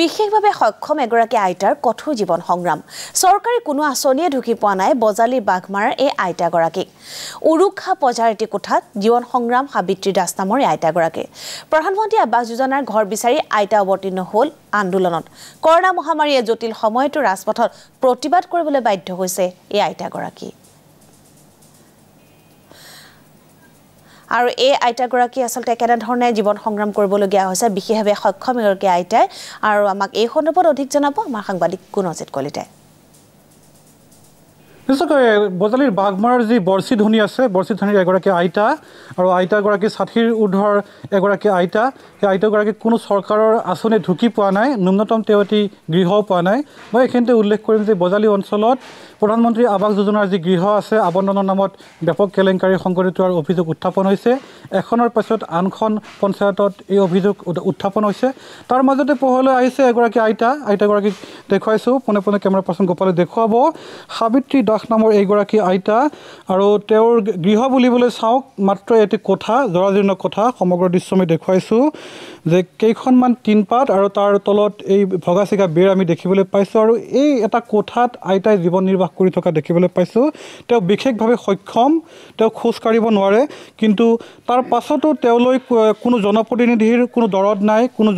বিশেষভাৱে সক্ষম এগৰাকী আইতাৰ কঠোৰ জীৱন সংগ্ৰাম চৰকাৰী কোনো আঁচনিয়ে ঢুকি পোৱা নাই বজালী বাঘমাৰাৰ এই আইতাগৰাকীক উৰুখা পজাৰ এটি কোঠাত জীৱন সংগ্ৰাম সাৱিত্ৰী দাস নামৰ এই আইতাগৰাকী প্ৰধানমন্ত্ৰী আৱাস যোজনাৰ ঘৰ বিচাৰি আইতা অৱতীৰ্ণ হ'ল আন্দোলনত কৰোণা মহামাৰীয়ে জটিল সময়তো ৰাজপথত প্ৰতিবাদ কৰিবলৈ বাধ্য হৈছে এই আইতাগৰাকী আৰু এই আইতাগৰাকী আচলতে কেনেধৰণে জীৱন সংগ্ৰাম কৰিবলগীয়া হৈছে বিশেষভাৱে সক্ষম এগৰাকী আইতাই আৰু আমাক এই সন্দৰ্ভত অধিক জনাব আমাৰ সাংবাদিক গুণজিৎ কলিতাই নিশ্চয়কৈ বজালীৰ বাঘমাৰাৰ যি বৰ্শী ধনী আছে বৰ্শী ধনীৰ এগৰাকী আইতা আৰু আইতাগৰাকী ষাঠিৰ উৰ্ধৰ এগৰাকী আইতা সেই আইতাগৰাকী কোনো চৰকাৰৰ আঁচনি ঢুকি পোৱা নাই ন্যূনতম তেওঁ এটি গৃহও পোৱা নাই মই এইখিনিতে উল্লেখ কৰিম যে বজালী অঞ্চলত প্ৰধানমন্ত্ৰী আৱাস যোজনাৰ যি গৃহ আছে আৱণ্টনৰ নামত ব্যাপক কেলেংকাৰী সংঘটিত হোৱাৰ অভিযোগ উত্থাপন হৈছে এখনৰ পাছত আনখন পঞ্চায়তত এই অভিযোগ উত্থাপন হৈছে তাৰ মাজতে পোহৰলৈ আহিছে এগৰাকী আইতা আইতাগৰাকীক দেখুৱাইছোঁ পোনে পোনে কেমেৰা পাৰ্চন গোপালে দেখুৱাব সাৱিত্ৰী দ দাস নামৰ এইগৰাকী আইতা আৰু তেওঁৰ গৃহ বুলিবলৈ চাওক মাত্ৰ এটি কোঠা জৰাজীৰ্ণ কোঠা সমগ্ৰ দৃশ্য আমি দেখুৱাইছোঁ যে কেইখনমান টিনপাত আৰু তাৰ তলত এই ভগা চিগা বেৰ আমি দেখিবলৈ পাইছোঁ আৰু এই এটা কোঠাত আইতাই জীৱন নিৰ্বাহ কৰি থকা দেখিবলৈ পাইছোঁ তেওঁ বিশেষভাৱে সক্ষম তেওঁ খোজকাঢ়িব নোৱাৰে কিন্তু তাৰ পাছতো তেওঁলৈ কোনো জনপ্ৰতিনিধিৰ কোনো দৰদ নাই কোনো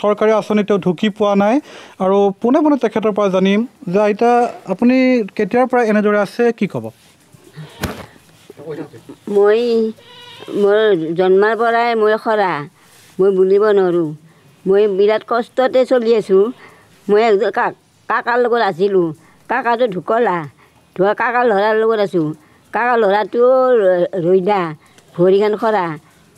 চৰকাৰী আঁচনি তেওঁ ঢুকি পোৱা নাই আৰু পোনে পোনে তেখেতৰ পৰা জানিম যে আইতা আপুনি কেতিয়াৰ পৰা এনেদৰে এজোৰা আছে কি ক'ব মই মোৰ জন্মাৰ পৰাই মই খৰা মই বুলিব নোৱাৰোঁ মই বিৰাট কষ্টতে চলি আছোঁ মই কাকাৰ লগত আছিলোঁ কাকাটো ঢুকলা ঢুকা কাকাৰ ল'ৰাৰ লগত আছোঁ কাকাৰ ল'ৰাটোও ৰৈদা ভৰিখন খৰা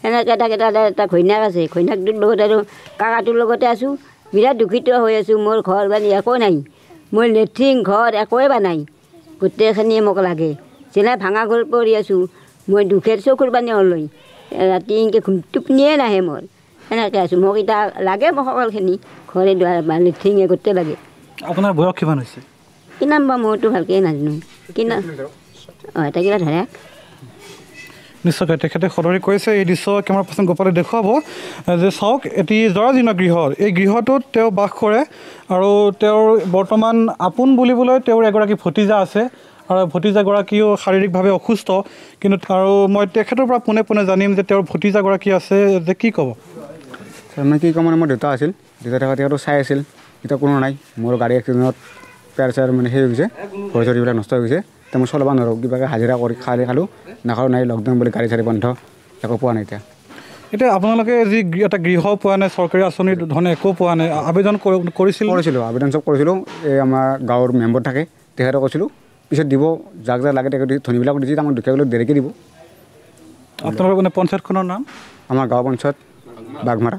সেনেকৈ এটা কেইটা এটা ঘৈণীয়াক আছে ঘৈণাকটোৰ লগত আৰু কাকাটোৰ লগতে আছোঁ বিৰাট দুখিত হৈ আছোঁ মোৰ ঘৰ বান্ধি একো নাই মোৰ লেট্ৰিন ঘৰ একোৱে বনাই গোটেইখিনিয়ে মোক লাগে যেনে ভাঙা ঘৰ পৰি আছোঁ মই দুখেৰ চকুৰ পানী হ'লোঁ ৰাতি এনেকৈ ঘুম টুপনিয়ে নাহে মোৰ সেনেকৈ আছোঁ মোক এতিয়া লাগে মোক সকলোখিনি ঘৰে দুৱাৰ বা লেঠিঙে গোটেই লাগে আপোনাৰ বয়স কিমান হৈছে কিমান বা মইতো ভালকৈয়ে নাজানো কিমান অঁ এটা কিবা ধৰা নিশ্চয়কৈ তেখেতে সদৰি কৈছে এই দৃশ্য কেমেৰা পাৰ্চন গোপালে দেখুৱাব যে চাওক এটি জৰাজীৰ্ণ গৃহ এই গৃহটোত তেওঁ বাস কৰে আৰু তেওঁৰ বৰ্তমান আপোন বুলিবলৈ তেওঁৰ এগৰাকী ভতিজা আছে আৰু ভতিজাগৰাকীও শাৰীৰিকভাৱে অসুস্থ কিন্তু আৰু মই তেখেতৰ পৰা পোনে পোনে জানিম যে তেওঁৰ ভতিজাগৰাকী আছে যে কি ক'ব মানে কি ক'ম মানে মোৰ দেউতা আছিল দেউতা থকা তেখেতো চাই আছিল এতিয়া কোনো নাই মোৰ গাড়ী এক্সিডেণ্টত পেৰ চেৰ মানে সেই হৈছে ভৰি চৰিবিলাক নষ্ট হৈ গৈছে তাৰ মই চলাব নোৱাৰোঁ কিবাকৈ হাজিৰা কৰি খালে খালোঁ নাখালোঁ নাই লকডাউন বুলি গাড়ী চাড়ী বন্ধ একো পোৱা নাই এতিয়া এতিয়া আপোনালোকে যি এটা গৃহ পোৱা নাই চৰকাৰী আঁচনিৰ ধনে একো পোৱা নাই আবেদন কৰিছিলোঁ কৰিছিলোঁ আবেদন চব কৰিছিলোঁ এই আমাৰ গাঁৱৰ মেম্বৰ থাকে তেখেতে কৈছিলোঁ পিছত দিব যাক যাক লাগে তেখেতে ধনীবিলাক দিছে আমাৰ দুখীয়াবিলাক দেৰিকৈ দিব আপোনালোকৰ মানে পঞ্চায়তখনৰ নাম আমাৰ গাঁও পঞ্চায়ত বাঘমাৰা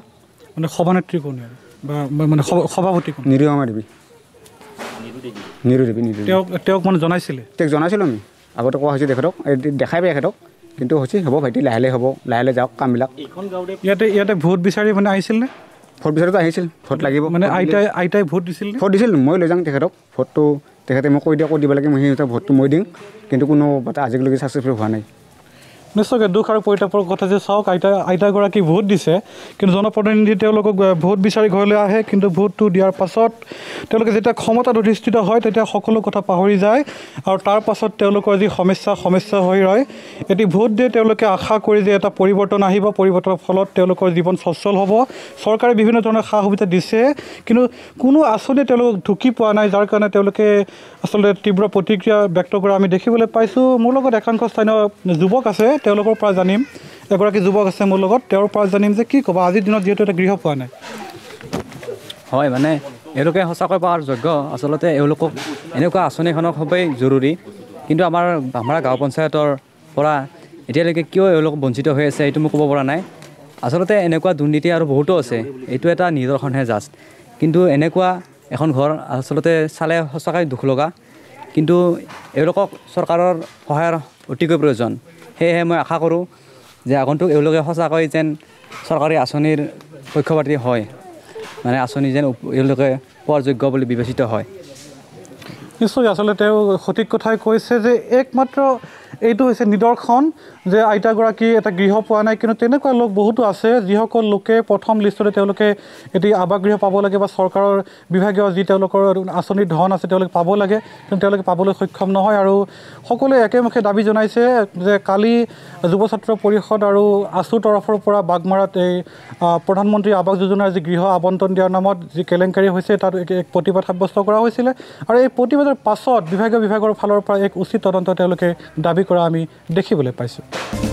মানে সভানেত্ৰী কোন বা মানে সভাপতি নিৰীহমা দেৱী তেওঁক মানে জনাইছিলে তেওঁক জনাইছিলোঁ আমি আগতে কোৱা হৈছে তেখেতক দেখাই পায় তেখেতক কিন্তু হৈছে হ'ব ভাইটি লাহে লাহে হ'ব লাহে লাহে যাওক কামবিলাক ইয়াতে ইয়াতে ভোট বিচাৰি মানে আহিছিল নে ভোট বিচাৰিতো আহিছিল ভোট লাগিব মানে আইতাই আইতাই ভোট দিছিল ভোট দিছিল মই লৈ যাওঁ তেখেতক ভোটটো তেখেতে মই কৈ দিয়া কৈ দিব লাগে মই সিহঁতে ভোটটো মই দিম কিন্তু কোনো আজিলৈকে ছাকচেছফুল হোৱা নাই নিশ্চয়কৈ দুখ আৰু পৰিতাপৰ কথা যে চাওক আইতা আইতাগৰাকী ভোট দিছে কিন্তু জনপ্ৰতিনিধি তেওঁলোকক ভোট বিচাৰি ঘৰলৈ আহে কিন্তু ভোটটো দিয়াৰ পাছত তেওঁলোকে যেতিয়া ক্ষমতাত অধিষ্ঠিত হয় তেতিয়া সকলো কথা পাহৰি যায় আৰু তাৰ পাছত তেওঁলোকৰ যি সমস্যা সমস্যা হৈ ৰয় এটি ভোট দিয়ে তেওঁলোকে আশা কৰি যে এটা পৰিৱৰ্তন আহিব পৰিৱৰ্তনৰ ফলত তেওঁলোকৰ জীৱন স্বচ্ছল হ'ব চৰকাৰে বিভিন্ন ধৰণৰ সা সুবিধা দিছে কিন্তু কোনো আঁচনি তেওঁলোকক ঢুকি পোৱা নাই যাৰ কাৰণে তেওঁলোকে আচলতে তীব্ৰ প্ৰতিক্ৰিয়া ব্যক্ত কৰা আমি দেখিবলৈ পাইছোঁ মোৰ লগত একাংশ স্থানীয় যুৱক আছে তেওঁলোকৰ পৰা জানিম এগৰাকী যুৱক আছে মোৰ লগত তেওঁৰ পৰা জানিম যে কি ক'বা আজিৰ দিনত যিহেতু এটা গৃহ পোৱা নাই হয় মানে এওঁলোকে সঁচাকৈ পোৱাৰ যোগ্য আচলতে এওঁলোকক এনেকুৱা আঁচনিখনক খুবেই জৰুৰী কিন্তু আমাৰ আমাৰ গাঁও পঞ্চায়তৰ পৰা এতিয়ালৈকে কিয় এওঁলোক বঞ্চিত হৈ আছে এইটো মই ক'ব পৰা নাই আচলতে এনেকুৱা দুৰ্নীতি আৰু বহুতো আছে এইটো এটা নিদৰ্শনহে জাষ্ট কিন্তু এনেকুৱা এখন ঘৰ আচলতে চালে সঁচাকৈ দুখ লগা কিন্তু এওঁলোকক চৰকাৰৰ সহায়ৰ অতিকৈ প্ৰয়োজন সেয়েহে মই আশা কৰোঁ যে আগন্তুক এওঁলোকে সঁচাকৈ যেন চৰকাৰী আঁচনিৰ পক্ষপাতি হয় মানে আঁচনি যেন এওঁলোকে পোৱাৰ যোগ্য বুলি বিবেচিত হয় নিশ্চয় আচলতে তেওঁ সঠিক কথাই কৈছে যে একমাত্ৰ এইটো হৈছে নিদৰ্শন যে আইতাগৰাকী এটা গৃহ পোৱা নাই কিন্তু তেনেকুৱা লোক বহুতো আছে যিসকল লোকে প্ৰথম লিষ্টতে তেওঁলোকে এটি আৱাসগৃহ পাব লাগে বা চৰকাৰৰ বিভাগীয় যি তেওঁলোকৰ আঁচনিৰ ধন আছে তেওঁলোকে পাব লাগে কিন্তু তেওঁলোকে পাবলৈ সক্ষম নহয় আৰু সকলোৱে একেমুখে দাবী জনাইছে যে কালি যুৱ ছাত্ৰ পৰিষদ আৰু আছুৰ তৰফৰ পৰা বাঘমাৰাত এই প্ৰধানমন্ত্ৰী আৱাস যোজনাৰ যি গৃহ আৱণ্টন দিয়াৰ নামত যি কেলেংকাৰী হৈছে তাত এক প্ৰতিবাদ সাব্যস্ত কৰা হৈছিলে আৰু এই প্ৰতিবাদৰ পাছত বিভাগীয় বিভাগৰ ফালৰ পৰা এক উচিত তদন্ত তেওঁলোকে দাবী দাবী কৰা আমি দেখিবলৈ পাইছোঁ